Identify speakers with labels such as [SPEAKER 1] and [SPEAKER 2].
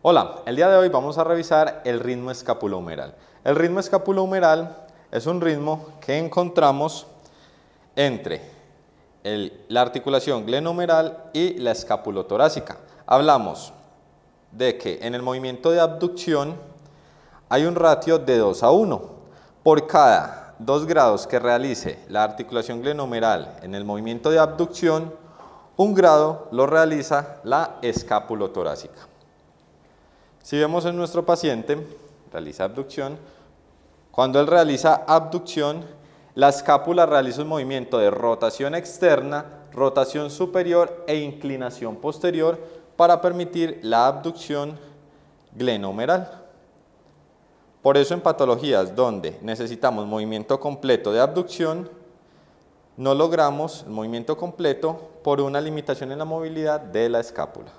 [SPEAKER 1] Hola, el día de hoy vamos a revisar el ritmo escapulohumeral. El ritmo escapulohumeral es un ritmo que encontramos entre la articulación glenohumeral y la escapulotorácica. Hablamos de que en el movimiento de abducción hay un ratio de 2 a 1. Por cada 2 grados que realice la articulación glenohumeral en el movimiento de abducción, un grado lo realiza la torácica. Si vemos en nuestro paciente, realiza abducción. Cuando él realiza abducción, la escápula realiza un movimiento de rotación externa, rotación superior e inclinación posterior para permitir la abducción glenomeral. Por eso en patologías donde necesitamos movimiento completo de abducción, no logramos el movimiento completo por una limitación en la movilidad de la escápula.